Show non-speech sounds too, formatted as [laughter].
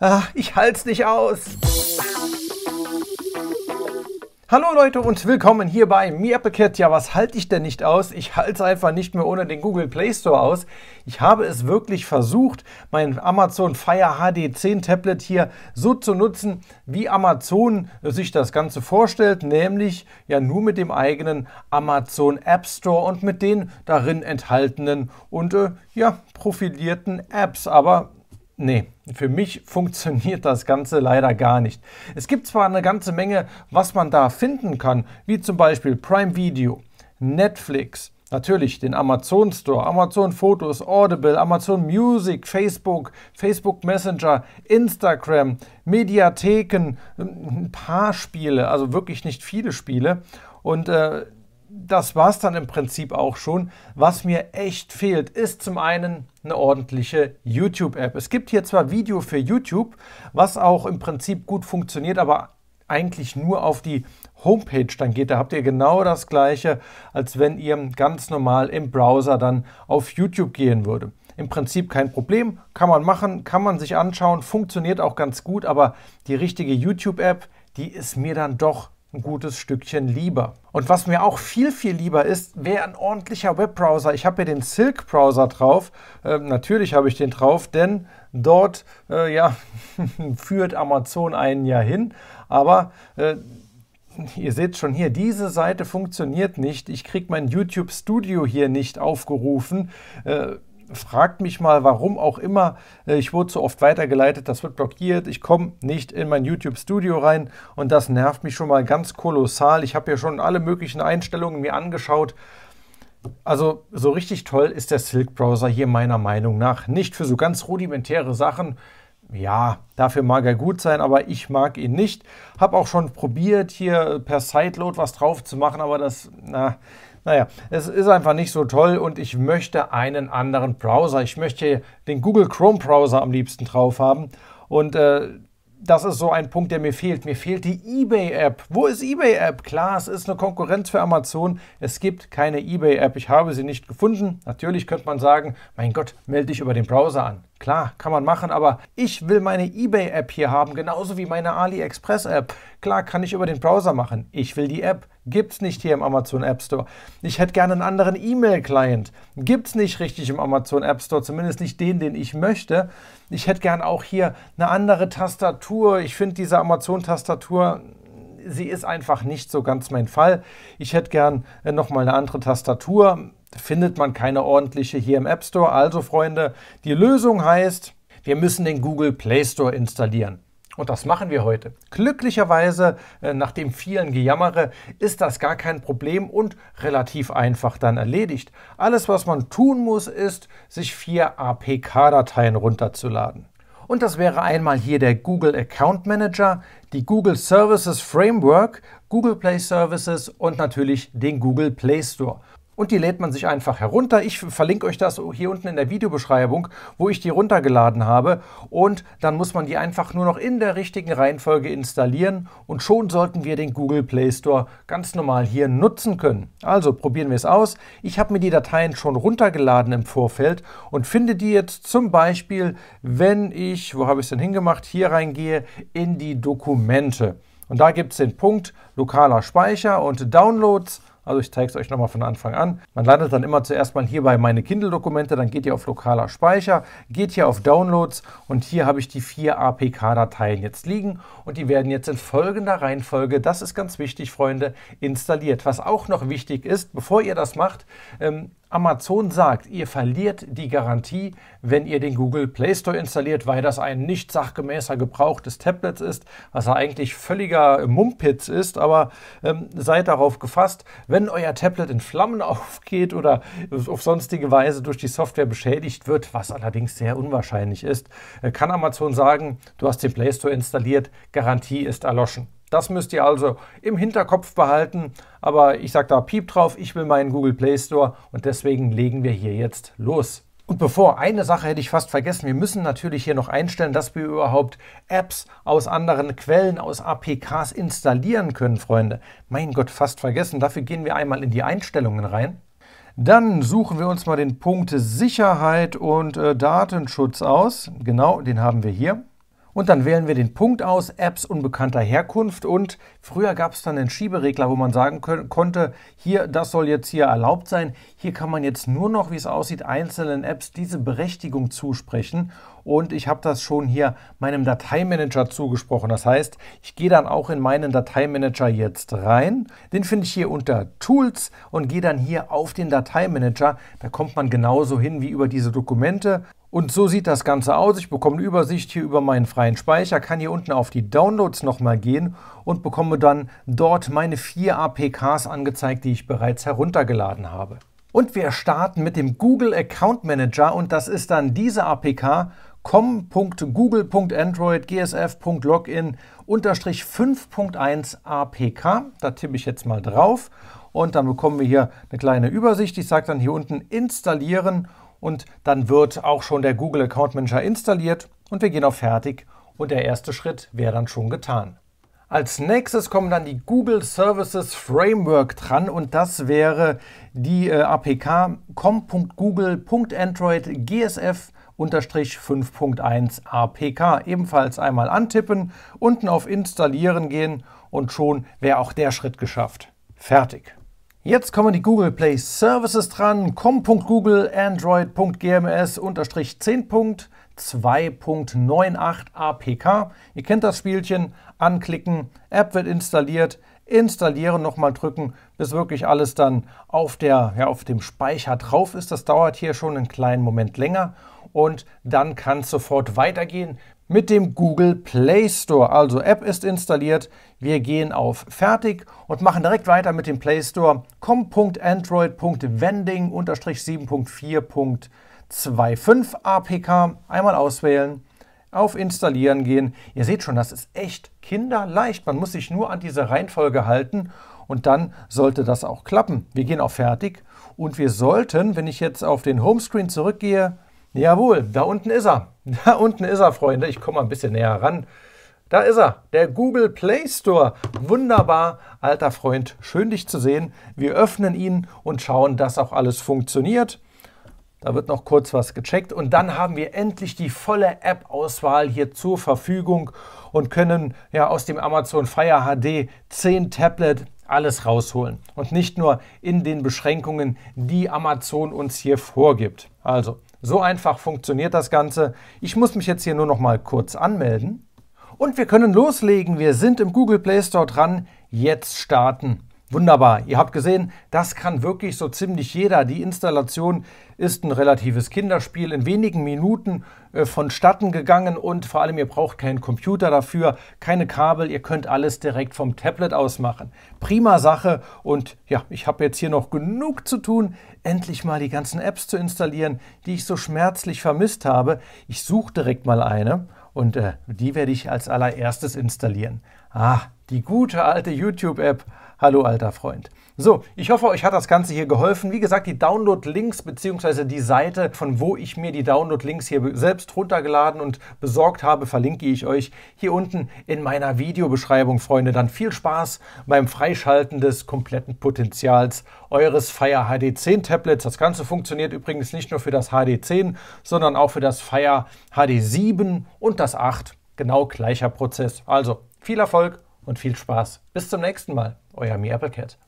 Ach, ich halt's nicht aus. Hallo Leute und willkommen hier bei MiAppleCat. Ja, was halte ich denn nicht aus? Ich halte es einfach nicht mehr ohne den Google Play Store aus. Ich habe es wirklich versucht, mein Amazon Fire HD 10 Tablet hier so zu nutzen, wie Amazon sich das Ganze vorstellt, nämlich ja nur mit dem eigenen Amazon App Store und mit den darin enthaltenen und äh, ja profilierten Apps. Aber Nee, für mich funktioniert das Ganze leider gar nicht. Es gibt zwar eine ganze Menge, was man da finden kann, wie zum Beispiel Prime Video, Netflix, natürlich den Amazon Store, Amazon Fotos, Audible, Amazon Music, Facebook, Facebook Messenger, Instagram, Mediatheken, ein paar Spiele, also wirklich nicht viele Spiele. Und äh, das war es dann im Prinzip auch schon. Was mir echt fehlt, ist zum einen eine ordentliche YouTube-App. Es gibt hier zwar Video für YouTube, was auch im Prinzip gut funktioniert, aber eigentlich nur auf die Homepage dann geht. Da habt ihr genau das gleiche, als wenn ihr ganz normal im Browser dann auf YouTube gehen würde. Im Prinzip kein Problem, kann man machen, kann man sich anschauen, funktioniert auch ganz gut, aber die richtige YouTube-App, die ist mir dann doch ein gutes Stückchen lieber. Und was mir auch viel, viel lieber ist, wäre ein ordentlicher Webbrowser. Ich habe hier den Silk-Browser drauf. Ähm, natürlich habe ich den drauf, denn dort äh, ja, [laughs] führt Amazon einen ja hin. Aber äh, ihr seht schon hier, diese Seite funktioniert nicht. Ich kriege mein YouTube Studio hier nicht aufgerufen. Äh, fragt mich mal, warum auch immer. Äh, ich wurde zu oft weitergeleitet, das wird blockiert. Ich komme nicht in mein YouTube Studio rein und das nervt mich schon mal ganz kolossal. Ich habe ja schon alle möglichen Einstellungen mir angeschaut. Also so richtig toll ist der Silk Browser hier meiner Meinung nach nicht für so ganz rudimentäre Sachen. Ja, dafür mag er gut sein, aber ich mag ihn nicht. Habe auch schon probiert, hier per Sideload was drauf zu machen, aber das, na, naja, es ist einfach nicht so toll und ich möchte einen anderen Browser. Ich möchte den Google Chrome Browser am liebsten drauf haben. Und äh, das ist so ein Punkt, der mir fehlt. Mir fehlt die eBay-App. Wo ist eBay-App? Klar, es ist eine Konkurrenz für Amazon. Es gibt keine eBay-App. Ich habe sie nicht gefunden. Natürlich könnte man sagen, mein Gott, melde dich über den Browser an. Klar, kann man machen, aber ich will meine eBay-App hier haben, genauso wie meine AliExpress-App. Klar, kann ich über den Browser machen. Ich will die App. Gibt's nicht hier im Amazon App Store. Ich hätte gerne einen anderen E-Mail-Client. Gibt's nicht richtig im Amazon App Store, zumindest nicht den, den ich möchte. Ich hätte gerne auch hier eine andere Tastatur. Ich finde diese Amazon-Tastatur sie ist einfach nicht so ganz mein Fall. Ich hätte gern äh, nochmal eine andere Tastatur findet man keine ordentliche hier im App Store. Also Freunde, die Lösung heißt, wir müssen den Google Play Store installieren. Und das machen wir heute. Glücklicherweise, äh, nach dem vielen Gejammere, ist das gar kein Problem und relativ einfach dann erledigt. Alles, was man tun muss, ist, sich vier APK-Dateien runterzuladen. Und das wäre einmal hier der Google Account Manager, die Google Services Framework, Google Play Services und natürlich den Google Play Store und die lädt man sich einfach herunter. Ich verlinke euch das hier unten in der Videobeschreibung, wo ich die runtergeladen habe und dann muss man die einfach nur noch in der richtigen Reihenfolge installieren und schon sollten wir den Google Play Store ganz normal hier nutzen können. Also probieren wir es aus. Ich habe mir die Dateien schon runtergeladen im Vorfeld und finde die jetzt zum Beispiel, wenn ich, wo habe ich es denn hingemacht, hier reingehe in die Dokumente. Und da gibt es den Punkt lokaler Speicher und Downloads also ich zeige es euch nochmal von Anfang an. Man landet dann immer zuerst mal hier bei meine Kindle-Dokumente, dann geht ihr auf lokaler Speicher, geht hier auf Downloads und hier habe ich die vier APK-Dateien jetzt liegen und die werden jetzt in folgender Reihenfolge, das ist ganz wichtig, Freunde, installiert. Was auch noch wichtig ist, bevor ihr das macht, ähm, Amazon sagt, ihr verliert die Garantie, wenn ihr den Google Play Store installiert, weil das ein nicht sachgemäßer Gebrauch des Tablets ist, was ja eigentlich völliger Mumpitz ist, aber ähm, seid darauf gefasst, wenn euer Tablet in Flammen [laughs] aufgeht oder auf sonstige Weise durch die Software beschädigt wird, was allerdings sehr unwahrscheinlich ist, äh, kann Amazon sagen, du hast den Play Store installiert, Garantie ist erloschen. Das müsst ihr also im Hinterkopf behalten, aber ich sage da Piep drauf, ich will meinen Google Play Store und deswegen legen wir hier jetzt los. Und bevor, eine Sache hätte ich fast vergessen, wir müssen natürlich hier noch einstellen, dass wir überhaupt Apps aus anderen Quellen, aus APKs installieren können, Freunde. Mein Gott, fast vergessen, dafür gehen wir einmal in die Einstellungen rein. Dann suchen wir uns mal den Punkt Sicherheit und äh, Datenschutz aus. Genau, den haben wir hier. Und dann wählen wir den Punkt aus, Apps unbekannter Herkunft. Und früher gab es dann einen Schieberegler, wo man sagen konnte, hier, das soll jetzt hier erlaubt sein. Hier kann man jetzt nur noch, wie es aussieht, einzelnen Apps diese Berechtigung zusprechen. Und ich habe das schon hier meinem Dateimanager zugesprochen. Das heißt, ich gehe dann auch in meinen Dateimanager jetzt rein. Den finde ich hier unter Tools und gehe dann hier auf den Dateimanager. Da kommt man genauso hin wie über diese Dokumente. Und so sieht das Ganze aus. Ich bekomme eine Übersicht hier über meinen freien Speicher, kann hier unten auf die Downloads nochmal gehen und bekomme dann dort meine vier APKs angezeigt, die ich bereits heruntergeladen habe. Und wir starten mit dem Google Account Manager und das ist dann diese APK com.google.android gsf.login unterstrich 5.1 APK. Da tippe ich jetzt mal drauf und dann bekommen wir hier eine kleine Übersicht. Ich sage dann hier unten installieren und dann wird auch schon der Google Account Manager installiert und wir gehen auf Fertig und der erste Schritt wäre dann schon getan. Als nächstes kommen dann die Google Services Framework dran und das wäre die äh, APK com.google.android gsf 5.1 APK. Ebenfalls einmal antippen, unten auf Installieren gehen und schon wäre auch der Schritt geschafft. Fertig. Jetzt kommen die Google Play Services dran. Com.google Android.gms-10.2.98 APK. Ihr kennt das Spielchen. Anklicken, App wird installiert, installieren, nochmal drücken, bis wirklich alles dann auf, der, ja, auf dem Speicher drauf ist. Das dauert hier schon einen kleinen Moment länger und dann kann es sofort weitergehen mit dem Google Play Store. Also App ist installiert. Wir gehen auf Fertig und machen direkt weiter mit dem Play Store com.android.vending-7.4.25 APK. Einmal auswählen, auf Installieren gehen. Ihr seht schon, das ist echt kinderleicht. Man muss sich nur an diese Reihenfolge halten und dann sollte das auch klappen. Wir gehen auf Fertig und wir sollten, wenn ich jetzt auf den Homescreen zurückgehe, Jawohl, da unten ist er. [laughs] Da unten ist er, Freunde. Ich komme mal ein bisschen näher ran. Da ist er, der Google Play Store. Wunderbar, alter Freund, schön dich zu sehen. Wir öffnen ihn und schauen, dass auch alles funktioniert. Da wird noch kurz was gecheckt und dann haben wir endlich die volle App-Auswahl hier zur Verfügung und können ja aus dem Amazon Fire HD 10 Tablet alles rausholen und nicht nur in den Beschränkungen, die Amazon uns hier vorgibt. Also so einfach funktioniert das Ganze. Ich muss mich jetzt hier nur noch mal kurz anmelden. Und wir können loslegen. Wir sind im Google Play Store dran. Jetzt starten. Wunderbar, ihr habt gesehen, das kann wirklich so ziemlich jeder. Die Installation ist ein relatives Kinderspiel, in wenigen Minuten äh, vonstatten gegangen und vor allem ihr braucht keinen Computer dafür, keine Kabel, ihr könnt alles direkt vom Tablet aus machen. Prima Sache und ja, ich habe jetzt hier noch genug zu tun, endlich mal die ganzen Apps zu installieren, die ich so schmerzlich vermisst habe. Ich suche direkt mal eine und äh, die werde ich als allererstes installieren. Ah, die gute alte YouTube-App. Hallo alter Freund. So, ich hoffe, euch hat das Ganze hier geholfen. Wie gesagt, die Download-Links bzw. die Seite, von wo ich mir die Download-Links hier selbst runtergeladen und besorgt habe, verlinke ich euch hier unten in meiner Videobeschreibung, Freunde. Dann viel Spaß beim Freischalten des kompletten Potenzials eures Fire HD10 Tablets. Das Ganze funktioniert übrigens nicht nur für das HD10, sondern auch für das Fire HD7 und das 8. Genau gleicher Prozess. Also viel Erfolg und viel Spaß. Bis zum nächsten Mal, euer Mi Applecat.